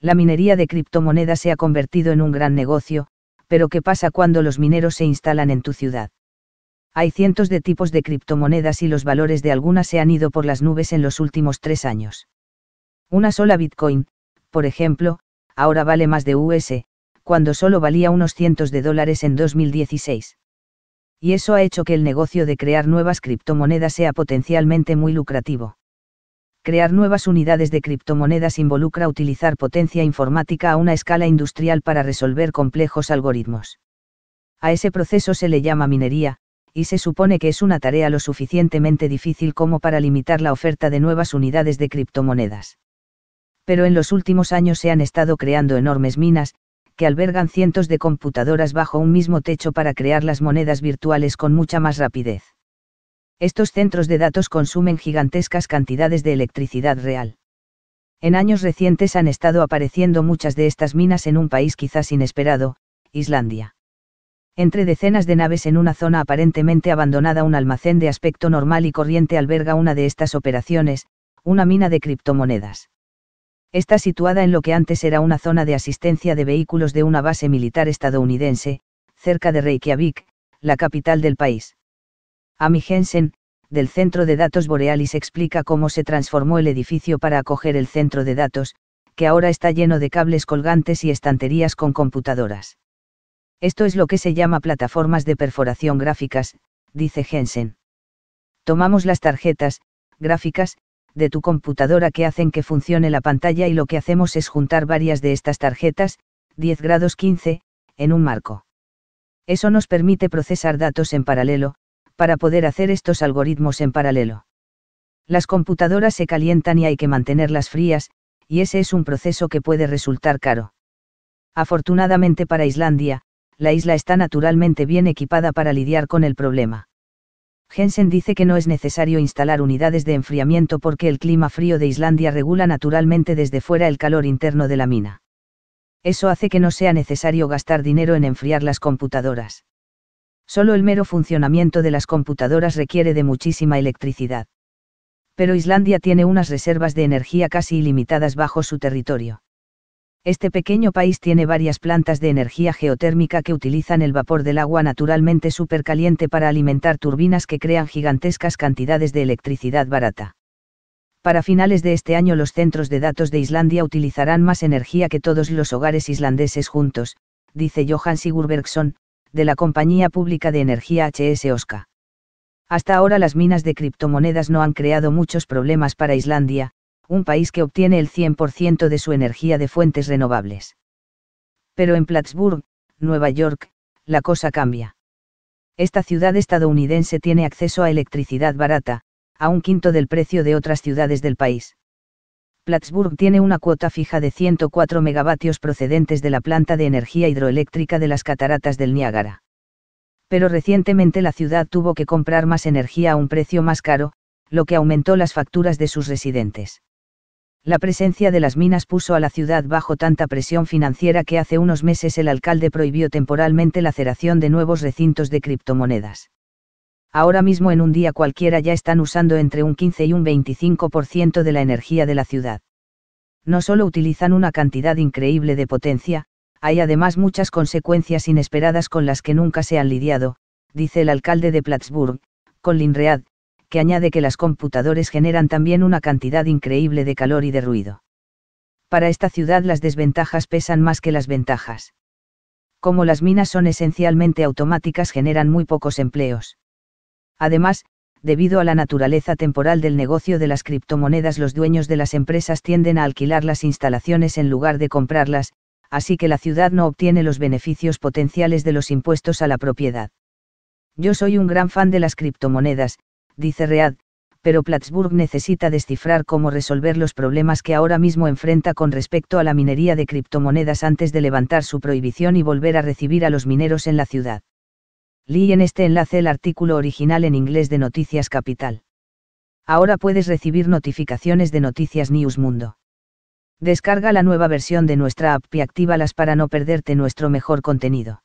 la minería de criptomonedas se ha convertido en un gran negocio, pero ¿qué pasa cuando los mineros se instalan en tu ciudad? Hay cientos de tipos de criptomonedas y los valores de algunas se han ido por las nubes en los últimos tres años. Una sola Bitcoin, por ejemplo, ahora vale más de US, cuando solo valía unos cientos de dólares en 2016. Y eso ha hecho que el negocio de crear nuevas criptomonedas sea potencialmente muy lucrativo. Crear nuevas unidades de criptomonedas involucra utilizar potencia informática a una escala industrial para resolver complejos algoritmos. A ese proceso se le llama minería, y se supone que es una tarea lo suficientemente difícil como para limitar la oferta de nuevas unidades de criptomonedas. Pero en los últimos años se han estado creando enormes minas, que albergan cientos de computadoras bajo un mismo techo para crear las monedas virtuales con mucha más rapidez. Estos centros de datos consumen gigantescas cantidades de electricidad real. En años recientes han estado apareciendo muchas de estas minas en un país quizás inesperado, Islandia. Entre decenas de naves en una zona aparentemente abandonada, un almacén de aspecto normal y corriente alberga una de estas operaciones, una mina de criptomonedas. Está situada en lo que antes era una zona de asistencia de vehículos de una base militar estadounidense, cerca de Reykjavik, la capital del país. Ami Jensen, del Centro de Datos Borealis explica cómo se transformó el edificio para acoger el centro de datos, que ahora está lleno de cables colgantes y estanterías con computadoras. Esto es lo que se llama plataformas de perforación gráficas, dice Jensen. Tomamos las tarjetas, gráficas, de tu computadora que hacen que funcione la pantalla y lo que hacemos es juntar varias de estas tarjetas, 10 grados 15, en un marco. Eso nos permite procesar datos en paralelo, para poder hacer estos algoritmos en paralelo. Las computadoras se calientan y hay que mantenerlas frías, y ese es un proceso que puede resultar caro. Afortunadamente para Islandia, la isla está naturalmente bien equipada para lidiar con el problema. Jensen dice que no es necesario instalar unidades de enfriamiento porque el clima frío de Islandia regula naturalmente desde fuera el calor interno de la mina. Eso hace que no sea necesario gastar dinero en enfriar las computadoras. Solo el mero funcionamiento de las computadoras requiere de muchísima electricidad. Pero Islandia tiene unas reservas de energía casi ilimitadas bajo su territorio. Este pequeño país tiene varias plantas de energía geotérmica que utilizan el vapor del agua naturalmente supercaliente para alimentar turbinas que crean gigantescas cantidades de electricidad barata. Para finales de este año los centros de datos de Islandia utilizarán más energía que todos los hogares islandeses juntos, dice Johan Sigurbergson de la compañía pública de energía HS Oscar. Hasta ahora las minas de criptomonedas no han creado muchos problemas para Islandia, un país que obtiene el 100% de su energía de fuentes renovables. Pero en Plattsburgh, Nueva York, la cosa cambia. Esta ciudad estadounidense tiene acceso a electricidad barata, a un quinto del precio de otras ciudades del país. Plattsburgh tiene una cuota fija de 104 megavatios procedentes de la planta de energía hidroeléctrica de las cataratas del Niágara. Pero recientemente la ciudad tuvo que comprar más energía a un precio más caro, lo que aumentó las facturas de sus residentes. La presencia de las minas puso a la ciudad bajo tanta presión financiera que hace unos meses el alcalde prohibió temporalmente la ceración de nuevos recintos de criptomonedas. Ahora mismo en un día cualquiera ya están usando entre un 15 y un 25% de la energía de la ciudad. No solo utilizan una cantidad increíble de potencia, hay además muchas consecuencias inesperadas con las que nunca se han lidiado, dice el alcalde de Plattsburgh, Colin Read, que añade que las computadoras generan también una cantidad increíble de calor y de ruido. Para esta ciudad las desventajas pesan más que las ventajas. Como las minas son esencialmente automáticas generan muy pocos empleos. Además, debido a la naturaleza temporal del negocio de las criptomonedas, los dueños de las empresas tienden a alquilar las instalaciones en lugar de comprarlas, así que la ciudad no obtiene los beneficios potenciales de los impuestos a la propiedad. Yo soy un gran fan de las criptomonedas, dice Read, pero Plattsburgh necesita descifrar cómo resolver los problemas que ahora mismo enfrenta con respecto a la minería de criptomonedas antes de levantar su prohibición y volver a recibir a los mineros en la ciudad. Lee en este enlace el artículo original en inglés de Noticias Capital. Ahora puedes recibir notificaciones de Noticias News Mundo. Descarga la nueva versión de nuestra app y actívalas para no perderte nuestro mejor contenido.